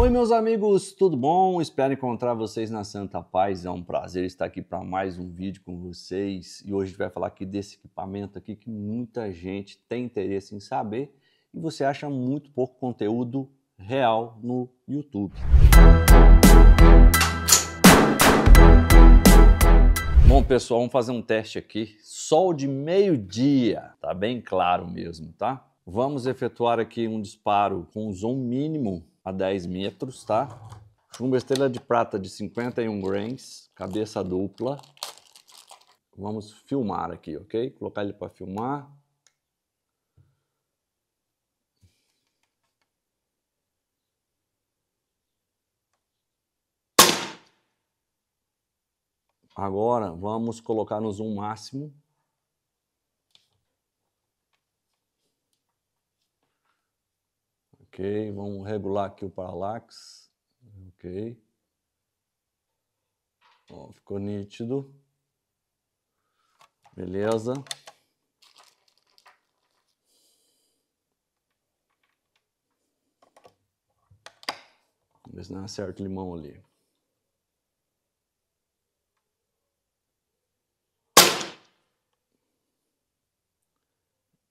Oi, meus amigos, tudo bom? Espero encontrar vocês na Santa Paz. É um prazer estar aqui para mais um vídeo com vocês. E hoje a gente vai falar aqui desse equipamento aqui que muita gente tem interesse em saber e você acha muito pouco conteúdo real no YouTube. Bom, pessoal, vamos fazer um teste aqui. Sol de meio-dia, tá bem claro mesmo, tá? Vamos efetuar aqui um disparo com zoom mínimo a 10 metros, tá? Uma estrela de prata de 51 grains, cabeça dupla. Vamos filmar aqui, ok? Colocar ele para filmar. Agora vamos colocar no zoom máximo Ok, vamos regular aqui o parallax. Ok. Ó, ficou nítido. Beleza. Vamos ver se não é certo limão ali.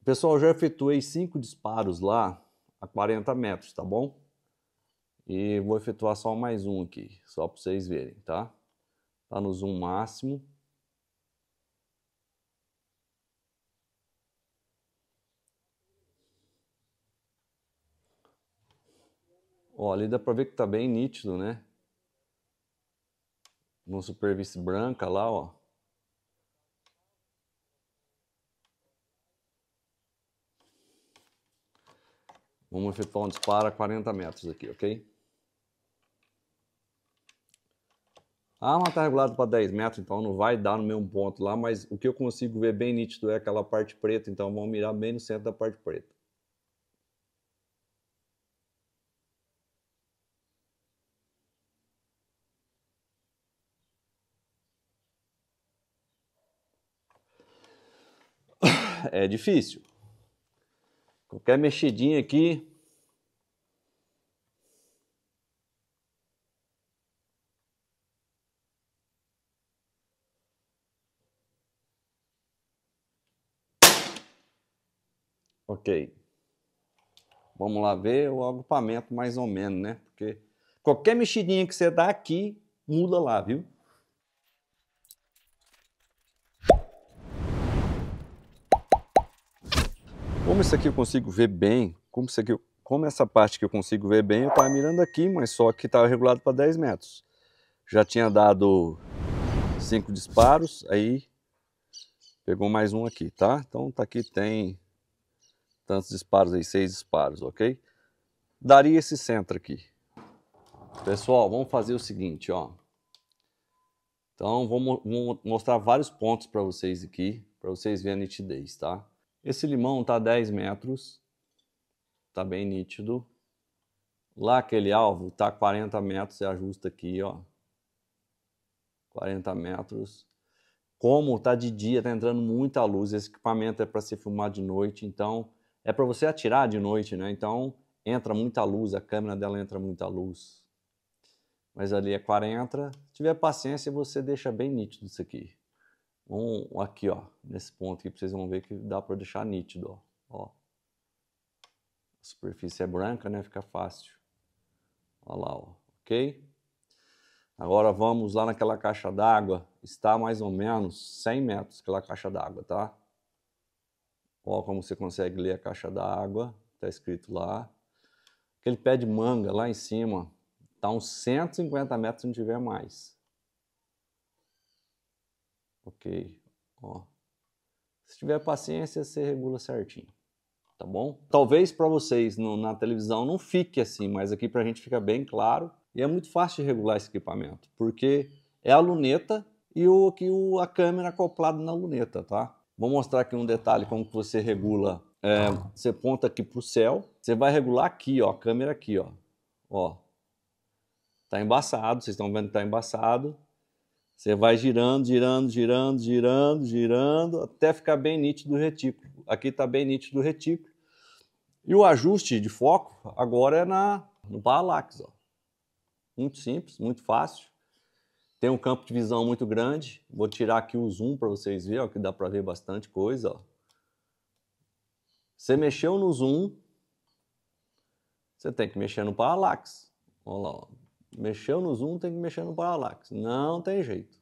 Pessoal, já efetuei cinco disparos lá a 40 metros, tá bom? E vou efetuar só mais um aqui, só para vocês verem, tá? Tá no zoom máximo. Ó, ali dá para ver que tá bem nítido, né? No superfície branca lá, ó. Vamos efetuar um disparo a 40 metros aqui, ok? A ah, arma está regulada para 10 metros, então não vai dar no mesmo ponto lá, mas o que eu consigo ver bem nítido é aquela parte preta, então vamos mirar bem no centro da parte preta. É difícil, Qualquer mexidinha aqui. Ok. Vamos lá ver o agrupamento mais ou menos, né? Porque qualquer mexidinha que você dá aqui, muda lá, viu? Como isso aqui eu consigo ver bem, como, isso aqui, como essa parte que eu consigo ver bem, eu estava mirando aqui, mas só que estava regulado para 10 metros. Já tinha dado cinco disparos, aí pegou mais um aqui, tá? Então tá aqui tem tantos disparos aí, seis disparos, ok? Daria esse centro aqui. Pessoal, vamos fazer o seguinte, ó. Então, vou, vou mostrar vários pontos para vocês aqui, para vocês verem a nitidez, tá? Esse limão está a 10 metros, está bem nítido. Lá aquele alvo está a 40 metros, você é ajusta aqui, ó. 40 metros. Como está de dia, está entrando muita luz, esse equipamento é para se filmar de noite, então é para você atirar de noite, né? Então entra muita luz, a câmera dela entra muita luz. Mas ali é 40. Se tiver paciência, você deixa bem nítido isso aqui um aqui, ó, nesse ponto aqui, vocês vão ver que dá para deixar nítido, ó. ó. A superfície é branca, né? Fica fácil. Olha lá, ó. ok? Agora vamos lá naquela caixa d'água. Está mais ou menos 100 metros aquela caixa d'água, tá? Ó, como você consegue ler a caixa d'água. Está escrito lá. Aquele pé de manga lá em cima. Está uns 150 metros, se não tiver mais. Ok, ó. Se tiver paciência, você regula certinho, tá bom? Talvez para vocês no, na televisão não fique assim, mas aqui para a gente fica bem claro. E é muito fácil de regular esse equipamento, porque é a luneta e o, aqui o, a câmera acoplada na luneta, tá? Vou mostrar aqui um detalhe como que você regula. É, você ponta aqui para o céu, você vai regular aqui, ó, a câmera aqui, ó. Ó, tá embaçado, vocês estão vendo que tá embaçado. Você vai girando, girando, girando, girando, girando, até ficar bem nítido o retículo. Aqui está bem nítido o retículo. E o ajuste de foco agora é na, no parallax. Ó. Muito simples, muito fácil. Tem um campo de visão muito grande. Vou tirar aqui o zoom para vocês verem, ó, que dá para ver bastante coisa. Ó. Você mexeu no zoom, você tem que mexer no parallax. Olha lá, ó. Mexeu no zoom, tem que mexer no parallax. Não tem jeito.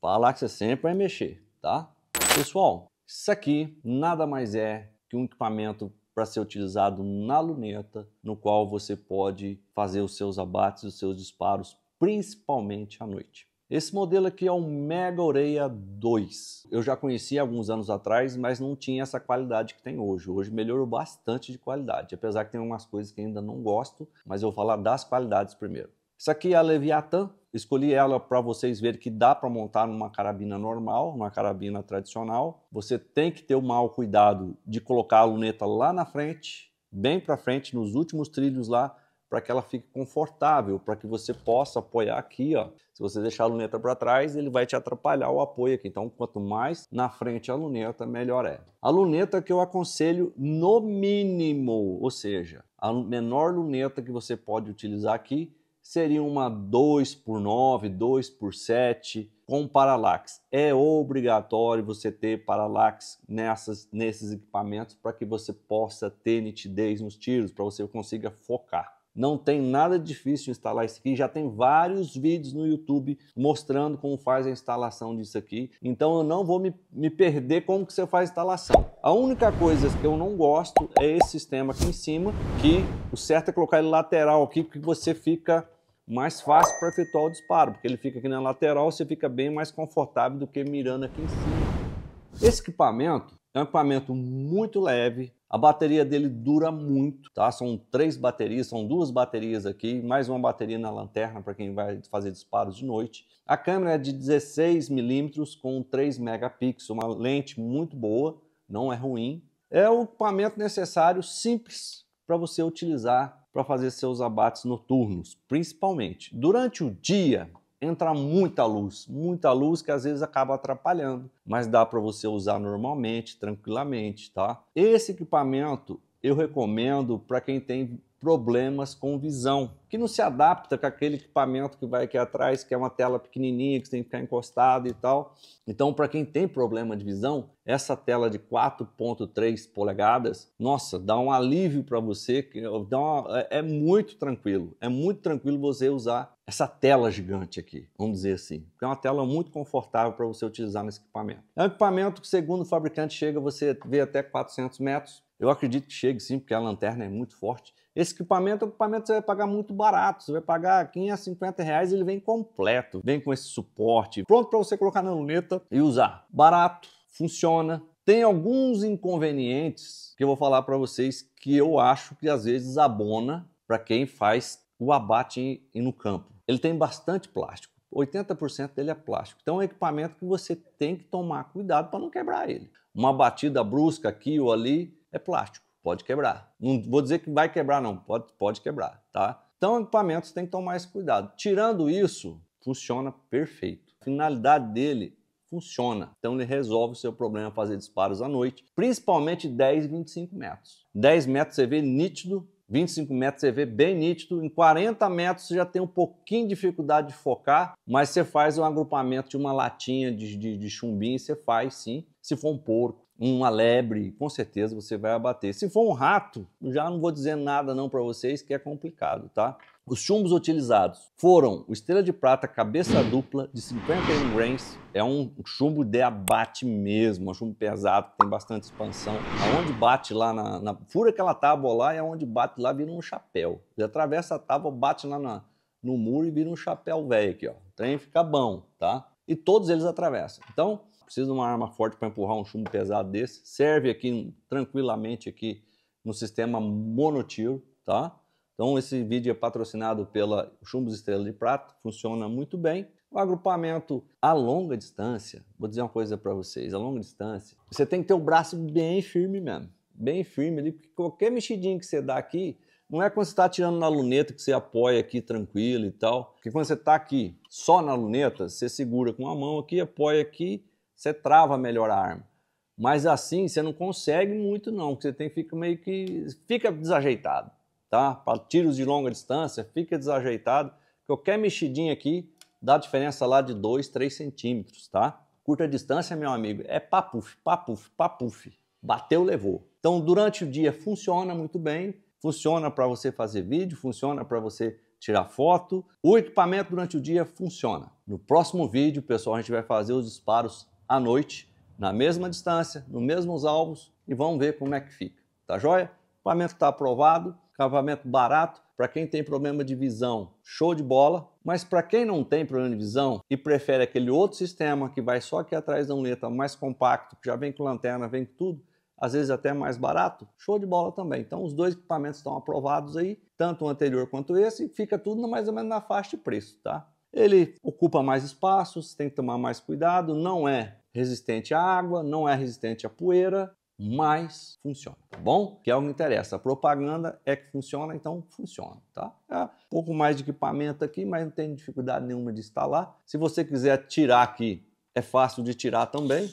Parallax é sempre vai mexer, tá? Pessoal, isso aqui nada mais é que um equipamento para ser utilizado na luneta, no qual você pode fazer os seus abates, os seus disparos, principalmente à noite. Esse modelo aqui é o Mega Oreia 2. Eu já conheci alguns anos atrás, mas não tinha essa qualidade que tem hoje. Hoje melhorou bastante de qualidade, apesar que tem algumas coisas que ainda não gosto, mas eu vou falar das qualidades primeiro. Isso aqui é a Leviathan. Escolhi ela para vocês verem que dá para montar numa carabina normal, numa carabina tradicional. Você tem que ter o mau cuidado de colocar a luneta lá na frente, bem para frente, nos últimos trilhos lá, para que ela fique confortável, para que você possa apoiar aqui, ó. Se você deixar a luneta para trás, ele vai te atrapalhar o apoio aqui. Então, quanto mais na frente a luneta, melhor é. A luneta que eu aconselho no mínimo, ou seja, a menor luneta que você pode utilizar aqui seria uma 2 por 9, 2 por 7 com paralax. É obrigatório você ter paralax nessas, nesses equipamentos para que você possa ter nitidez nos tiros, para você consiga focar. Não tem nada difícil instalar isso aqui. Já tem vários vídeos no YouTube mostrando como faz a instalação disso aqui. Então eu não vou me, me perder como que você faz a instalação. A única coisa que eu não gosto é esse sistema aqui em cima, que o certo é colocar ele lateral aqui, porque você fica mais fácil para efetuar o disparo, porque ele fica aqui na lateral, você fica bem mais confortável do que mirando aqui em cima. Esse equipamento é um equipamento muito leve, a bateria dele dura muito, tá? São três baterias, são duas baterias aqui, mais uma bateria na lanterna para quem vai fazer disparos de noite. A câmera é de 16 milímetros com 3 megapixels, uma lente muito boa, não é ruim. É o equipamento necessário, simples, para você utilizar para fazer seus abates noturnos, principalmente. Durante o dia, entra muita luz, muita luz que às vezes acaba atrapalhando, mas dá para você usar normalmente, tranquilamente, tá? Esse equipamento eu recomendo para quem tem problemas com visão, que não se adapta com aquele equipamento que vai aqui atrás, que é uma tela pequenininha, que você tem que ficar encostado e tal. Então, para quem tem problema de visão, essa tela de 4.3 polegadas, nossa, dá um alívio para você, dá uma, é, é muito tranquilo, é muito tranquilo você usar essa tela gigante aqui, vamos dizer assim. É uma tela muito confortável para você utilizar nesse equipamento. É um equipamento que, segundo o fabricante, chega, você vê até 400 metros. Eu acredito que chegue sim, porque a lanterna é muito forte. Esse equipamento é um equipamento que você vai pagar muito barato. Você vai pagar 550 reais e ele vem completo. Vem com esse suporte, pronto para você colocar na luneta e usar. Barato, funciona. Tem alguns inconvenientes que eu vou falar para vocês que eu acho que às vezes abona para quem faz o abate no campo. Ele tem bastante plástico. 80% dele é plástico. Então é um equipamento que você tem que tomar cuidado para não quebrar ele. Uma batida brusca aqui ou ali é plástico, pode quebrar. Não vou dizer que vai quebrar não, pode, pode quebrar, tá? Então, equipamentos tem que tomar esse cuidado. Tirando isso, funciona perfeito. A finalidade dele funciona. Então ele resolve o seu problema fazer disparos à noite, principalmente 10 e 25 metros. 10 metros você vê nítido 25 metros você vê bem nítido, em 40 metros você já tem um pouquinho de dificuldade de focar, mas você faz um agrupamento de uma latinha de, de, de chumbim, você faz sim. Se for um porco, uma lebre, com certeza você vai abater. Se for um rato, já não vou dizer nada não para vocês, que é complicado, tá? Os chumbos utilizados foram o Estrela de Prata Cabeça Dupla de 51 grains, é um chumbo de abate mesmo, um chumbo pesado, tem bastante expansão. Aonde bate lá, na, na fura aquela tábua lá e é aonde bate lá vira um chapéu. Ele atravessa a tábua, bate lá na, no muro e vira um chapéu velho aqui, ó. O trem fica bom, tá? E todos eles atravessam. Então, precisa de uma arma forte para empurrar um chumbo pesado desse. Serve aqui tranquilamente aqui no sistema monotiro, tá? Então, esse vídeo é patrocinado pela Chumbos Estrela de Prata, funciona muito bem. O agrupamento a longa distância, vou dizer uma coisa para vocês, a longa distância, você tem que ter o braço bem firme mesmo, bem firme ali, porque qualquer mexidinho que você dá aqui, não é quando você está tirando na luneta que você apoia aqui tranquilo e tal. Porque quando você está aqui só na luneta, você segura com a mão aqui, apoia aqui, você trava melhor a arma. Mas assim você não consegue muito não, porque você tem, fica meio que fica desajeitado tá? Para tiros de longa distância, fica desajeitado. Qualquer mexidinha aqui dá diferença lá de 2, 3 centímetros, tá? Curta distância, meu amigo, é papuf, papuf, papuf. Bateu, levou. Então, durante o dia funciona muito bem, funciona para você fazer vídeo, funciona para você tirar foto. O equipamento durante o dia funciona. No próximo vídeo, pessoal, a gente vai fazer os disparos à noite, na mesma distância, nos mesmos alvos e vamos ver como é que fica. Tá joia? O equipamento está aprovado. Acabamento barato para quem tem problema de visão, show de bola. Mas para quem não tem problema de visão e prefere aquele outro sistema que vai só aqui atrás da uneta, mais compacto, que já vem com lanterna, vem com tudo, às vezes até mais barato, show de bola também. Então os dois equipamentos estão aprovados aí, tanto o anterior quanto esse, fica tudo mais ou menos na faixa de preço, tá? Ele ocupa mais espaço, você tem que tomar mais cuidado, não é resistente à água, não é resistente à poeira, mas funciona, tá bom? Que é o que interessa. A propaganda é que funciona, então funciona, tá? É um pouco mais de equipamento aqui, mas não tem dificuldade nenhuma de instalar. Se você quiser tirar aqui, é fácil de tirar também.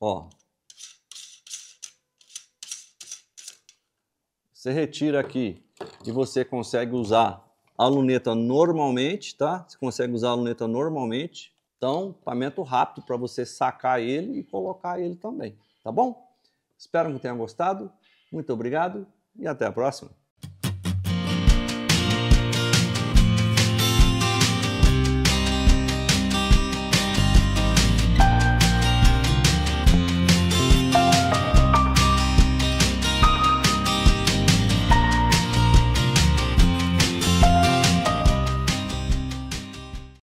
Ó. Você retira aqui e você consegue usar a luneta normalmente, tá? Você consegue usar a luneta normalmente. Então, equipamento rápido para você sacar ele e colocar ele também, tá bom? Espero que tenham gostado. Muito obrigado e até a próxima.